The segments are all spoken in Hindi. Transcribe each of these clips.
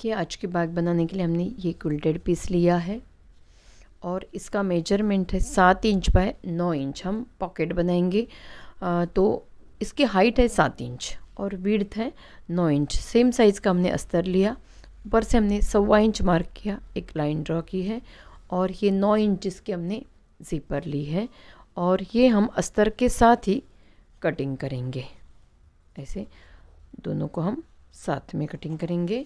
देखिए आज के बाग बनाने के लिए हमने ये गुल्डेड पीस लिया है और इसका मेजरमेंट है सात इंच बाय नौ इंच हम पॉकेट बनाएंगे आ, तो इसकी हाइट है सात इंच और विड्थ है नौ इंच सेम साइज़ का हमने अस्तर लिया ऊपर से हमने सवा इंच मार्क किया एक लाइन ड्रॉ की है और ये नौ इंच इसकी हमने जीपर ली है और ये हम अस्तर के साथ ही कटिंग करेंगे ऐसे दोनों को हम साथ में कटिंग करेंगे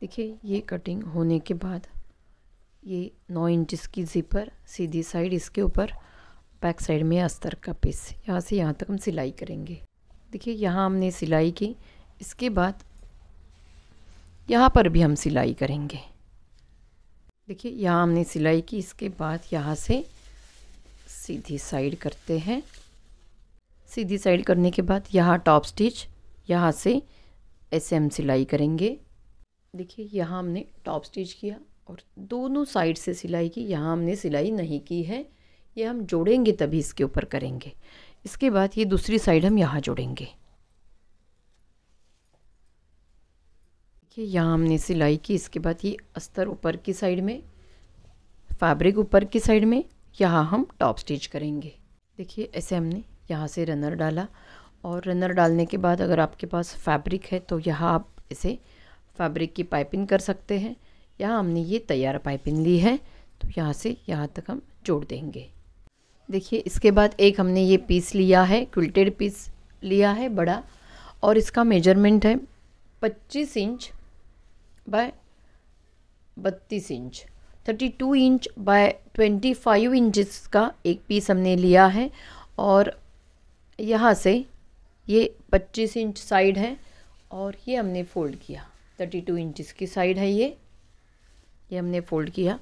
देखिए ये कटिंग होने के बाद ये नौ इंच की ज़िपर सीधी साइड इसके ऊपर बैक साइड में अस्तर का पीस यहाँ से यहाँ तक हम सिलाई करेंगे देखिए यहाँ हमने सिलाई की इसके बाद यहाँ पर भी हम सिलाई करेंगे देखिए यहाँ हमने सिलाई की इसके बाद यहाँ से सीधी साइड करते हैं सीधी साइड करने के बाद यहाँ टॉप स्टिच यहाँ से ऐसे हम सिलाई करेंगे देखिए यहाँ हमने टॉप स्टिच किया और दोनों साइड से सिलाई की यहाँ हमने सिलाई नहीं की है ये हम जोड़ेंगे तभी इसके ऊपर करेंगे इसके बाद ये दूसरी साइड हम यहाँ जोड़ेंगे देखिए यहाँ हमने सिलाई की इसके बाद ये अस्तर ऊपर की साइड में फैब्रिक ऊपर की साइड में यहाँ हम टॉप स्टिच करेंगे देखिए ऐसे हमने यहाँ से रनर डाला और रनर डालने के बाद अगर आपके पास फैब्रिक है तो यहाँ आप इसे फैब्रिक की पाइपिंग कर सकते हैं यहाँ हमने ये तैयार पाइपिंग ली है तो यहाँ से यहाँ तक हम जोड़ देंगे देखिए इसके बाद एक हमने ये पीस लिया है क्विल्टेड पीस लिया है बड़ा और इसका मेजरमेंट है 25 inch by 32 inch 32 inch by 25 five का एक पीस हमने लिया है और यहाँ से ये 25 इंच साइड है और ये हमने फोल्ड किया थर्टी टू इंचज़ की साइड है ये ये हमने फोल्ड किया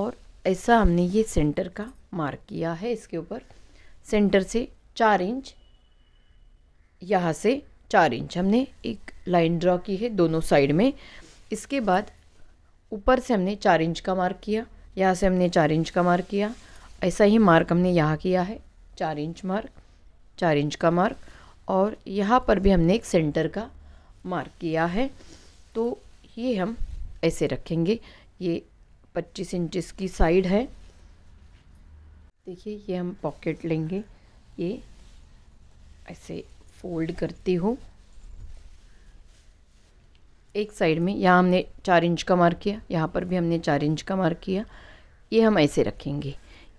और ऐसा हमने ये सेंटर का मार्क किया है इसके ऊपर सेंटर से चार इंच यहाँ से चार इंच हमने एक लाइन ड्रॉ की है दोनों साइड में इसके बाद ऊपर से हमने चार इंच का मार्क किया यहाँ से हमने चार इंच का मार्क किया ऐसा ही मार्क हमने यहाँ किया है चार इंच मार्क चार इंच का मार्क और यहाँ पर भी हमने एक सेंटर का मार्क किया है तो ये हम ऐसे रखेंगे ये 25 इंच की साइड है देखिए ये हम पॉकेट लेंगे ये ऐसे फोल्ड करती हूँ एक साइड में यहाँ हमने चार इंच का मार्क किया यहाँ पर भी हमने चार इंच का मार्क किया ये हम ऐसे रखेंगे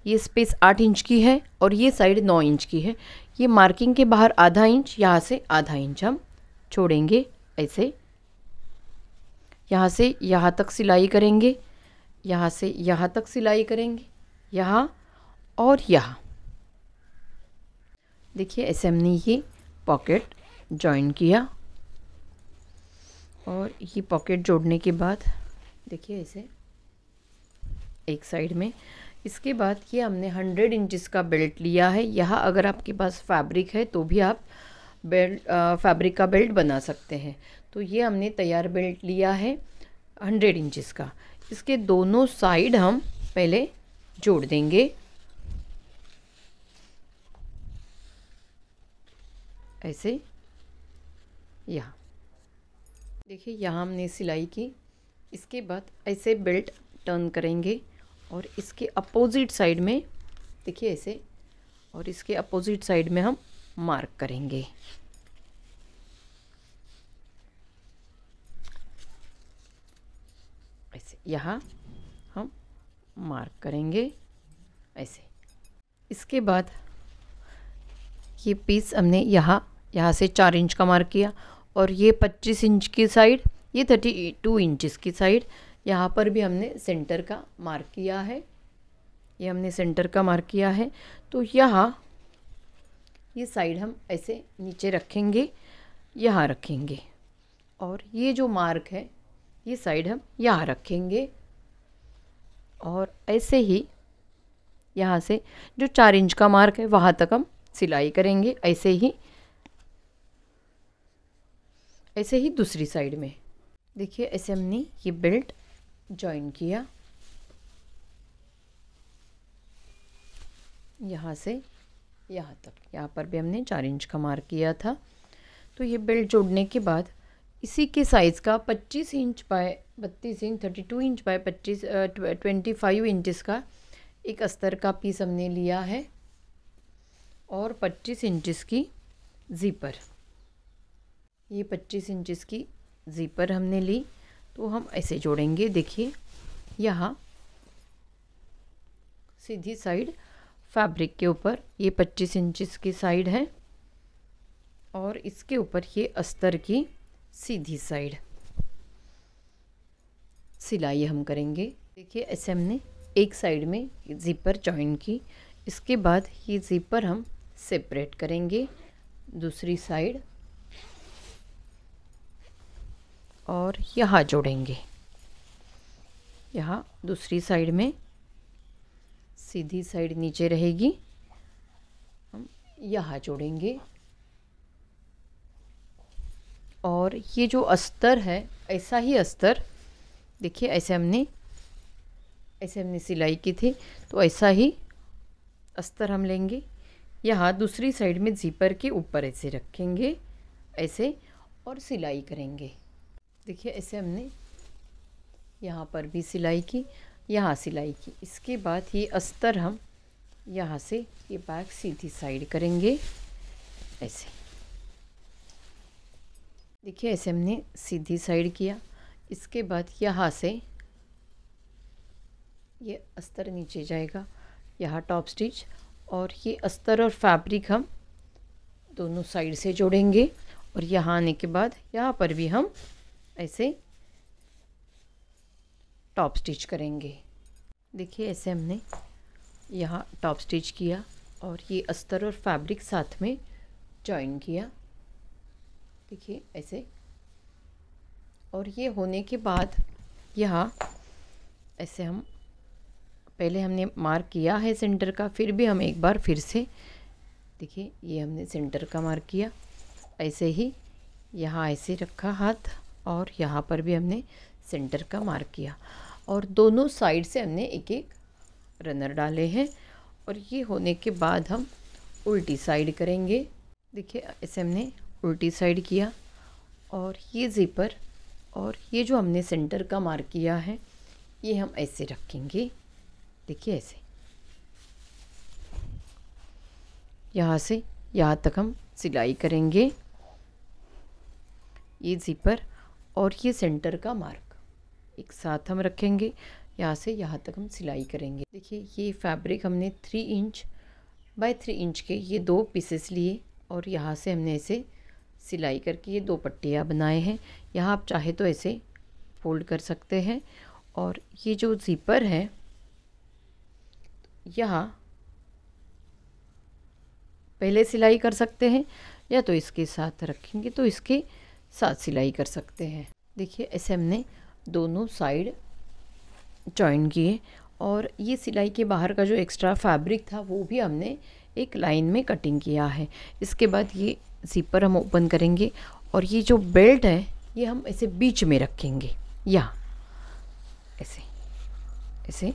ये स्पेस आठ इंच की है और ये साइड नौ इंच की है ये मार्किंग के बाहर आधा इंच यहाँ से आधा इंच हम छोड़ेंगे ऐसे यहाँ से यहाँ तक सिलाई करेंगे यहाँ से यहाँ तक सिलाई करेंगे यहाँ और यहाँ देखिए ऐसे हमने ये पॉकेट जॉइन किया और ये पॉकेट जोड़ने के बाद देखिए ऐसे एक साइड में इसके बाद ये हमने हंड्रेड इंचज़ का बेल्ट लिया है यहाँ अगर आपके पास फैब्रिक है तो भी आप बेल्ट फैब्रिक का बेल्ट बना सकते हैं तो ये हमने तैयार बेल्ट लिया है हंड्रेड इंचेस का इसके दोनों साइड हम पहले जोड़ देंगे ऐसे या देखिए यहाँ हमने सिलाई की इसके बाद ऐसे बेल्ट टर्न करेंगे और इसके अपोजिट साइड में देखिए ऐसे और इसके अपोजिट साइड में हम मार्क करेंगे यहाँ हम मार्क करेंगे ऐसे इसके बाद ये पीस हमने यहाँ यहाँ से चार इंच का मार्क किया और ये पच्चीस इंच की साइड ये थर्टी टू इंचज़ की साइड यहाँ पर भी हमने सेंटर का मार्क किया है ये हमने सेंटर का मार्क किया है तो यहाँ ये साइड हम ऐसे नीचे रखेंगे यहाँ रखेंगे और ये जो मार्क है ये साइड हम यहाँ रखेंगे और ऐसे ही यहाँ से जो चार इंच का मार्क है वहाँ तक हम सिलाई करेंगे ऐसे ही ऐसे ही दूसरी साइड में देखिए ऐसे हमने ये बेल्ट जॉइन किया यहाँ से यहाँ तक यहाँ पर भी हमने चार इंच का मार्क किया था तो ये बेल्ट जोड़ने के बाद इसी के साइज़ का 25 inch by 32 inch 32 inch by 25 twenty five inches का एक अस्तर का पीस हमने लिया है और 25 इंचिस की ज़ीपर ये 25 इंचज़ की ज़ीपर हमने ली तो हम ऐसे जोड़ेंगे देखिए यहाँ सीधी साइड फैब्रिक के ऊपर ये 25 इंचिस की साइड है और इसके ऊपर ये अस्तर की सीधी साइड सिलाई हम करेंगे देखिए ऐसे हमने एक साइड में ज़िपर जॉइन की इसके बाद ये ज़िपर हम सेपरेट करेंगे दूसरी साइड और यहाँ जोड़ेंगे यहाँ दूसरी साइड में सीधी साइड नीचे रहेगी हम यहाँ जोड़ेंगे और ये जो अस्तर है ऐसा ही अस्तर देखिए ऐसे हमने ऐसे हमने सिलाई की थी तो ऐसा ही अस्तर हम लेंगे यहाँ दूसरी साइड में जीपर के ऊपर ऐसे रखेंगे ऐसे और सिलाई करेंगे देखिए ऐसे हमने यहाँ पर भी सिलाई की यहाँ सिलाई की इसके बाद ये अस्तर हम यहाँ से ये बैक सीधी साइड करेंगे ऐसे देखिए ऐसे हमने सीधी साइड किया इसके बाद यहाँ से ये अस्तर नीचे जाएगा यहाँ टॉप स्टिच और ये अस्तर और फैब्रिक हम दोनों साइड से जोड़ेंगे और यहाँ आने के बाद यहाँ पर भी हम ऐसे टॉप स्टिच करेंगे देखिए ऐसे हमने यहाँ टॉप स्टिच किया और ये अस्तर और फैब्रिक साथ में जॉइन किया देखिए ऐसे और ये होने के बाद यहाँ ऐसे हम पहले हमने मार्क किया है सेंटर का फिर भी हम एक बार फिर से देखिए ये हमने सेंटर का मार्क किया ऐसे ही यहाँ ऐसे रखा हाथ और यहाँ पर भी हमने सेंटर का मार्क किया और दोनों साइड से हमने एक एक रनर डाले हैं और ये होने के बाद हम उल्टी साइड करेंगे देखिए ऐसे हमने उल्टी साइड किया और ये ज़िपर और ये जो हमने सेंटर का मार्क किया है ये हम ऐसे रखेंगे देखिए ऐसे यहाँ से यहाँ तक हम सिलाई करेंगे ये ज़िपर और ये सेंटर का मार्क एक साथ हम रखेंगे यहाँ से यहाँ तक हम सिलाई करेंगे देखिए ये फैब्रिक हमने three inch by three inch के ये दो पीसेस लिए और यहाँ से हमने इसे सिलाई करके ये दो पट्टियाँ बनाए हैं यहाँ आप चाहे तो ऐसे फोल्ड कर सकते हैं और ये जो ज़ीपर है यहाँ पहले सिलाई कर सकते हैं या तो इसके साथ रखेंगे तो इसके साथ सिलाई कर सकते हैं देखिए ऐसे हमने दोनों साइड जॉइन किए और ये सिलाई के बाहर का जो एक्स्ट्रा फैब्रिक था वो भी हमने एक लाइन में कटिंग किया है इसके बाद ये ज़ीपर हम ओपन करेंगे और ये जो बेल्ट है ये हम ऐसे बीच में रखेंगे या ऐसे ऐसे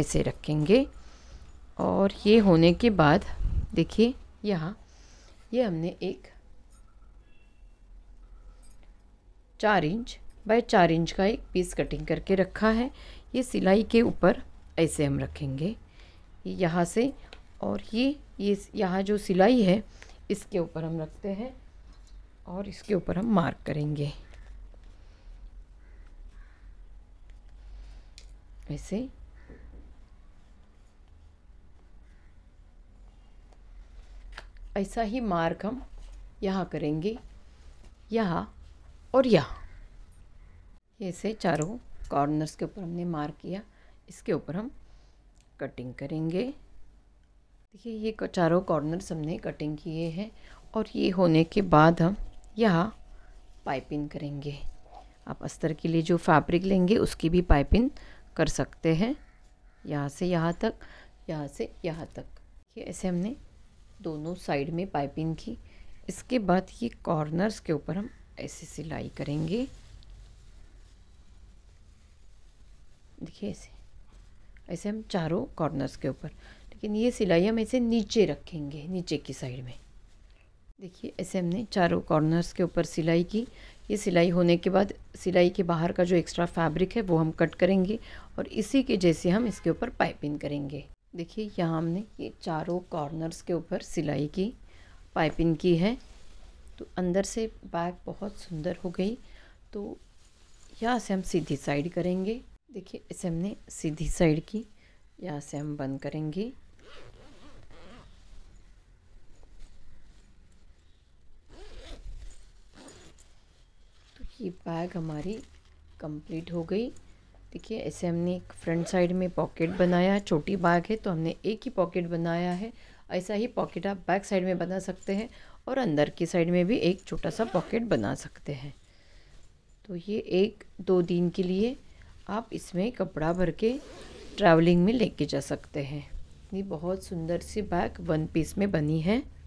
ऐसे रखेंगे और ये होने के बाद देखिए यहाँ ये हमने एक चार इंच बाय चार इंच का एक पीस कटिंग करके रखा है ये सिलाई के ऊपर ऐसे हम रखेंगे यहाँ से और ये ये यहाँ जो सिलाई है इसके ऊपर हम रखते हैं और इसके ऊपर हम मार्क करेंगे ऐसे ऐसा ही मार्क हम यहाँ करेंगे यहाँ और यहाँ ऐसे चारों कॉर्नर्स के ऊपर हमने मार्क किया इसके ऊपर हम कटिंग करेंगे देखिए ये चारों कॉर्नर्स हमने कटिंग किए हैं और ये होने के बाद हम यहाँ पाइपिंग करेंगे आप अस्तर के लिए जो फैब्रिक लेंगे उसकी भी पाइपिंग कर सकते हैं यहाँ से यहाँ तक यहाँ से यहाँ तक ये ऐसे हमने दोनों साइड में पाइपिंग की इसके बाद ये कॉर्नर्स के ऊपर हम ऐसे सिलाई करेंगे देखिए ऐसे ऐसे हम चारों कॉर्नर्स के ऊपर लेकिन ये सिलाई हम ऐसे नीचे रखेंगे नीचे की साइड में देखिए ऐसे हमने चारों कॉर्नर्स के ऊपर सिलाई की ये सिलाई होने के बाद सिलाई के बाहर का जो एक्स्ट्रा फैब्रिक है वो हम कट करेंगे और इसी के जैसे हम इसके ऊपर पाइपिंग करेंगे देखिए यहाँ हमने ये चारों कॉर्नर्स के ऊपर सिलाई की पाइपिंग की है तो अंदर से बैग बहुत सुंदर हो गई तो यहाँ से हम सीधी साइड करेंगे देखिए इसे हमने सीधी साइड की यहाँ से हम बंद करेंगे ये बैग हमारी कंप्लीट हो गई देखिए ऐसे हमने एक फ्रंट साइड में पॉकेट बनाया है छोटी बैग है तो हमने एक ही पॉकेट बनाया है ऐसा ही पॉकेट आप बैक साइड में बना सकते हैं और अंदर की साइड में भी एक छोटा सा पॉकेट बना सकते हैं तो ये एक दो दिन के लिए आप इसमें कपड़ा भर के ट्रैवलिंग में लेके जा सकते हैं ये बहुत सुंदर सी बैग वन पीस में बनी है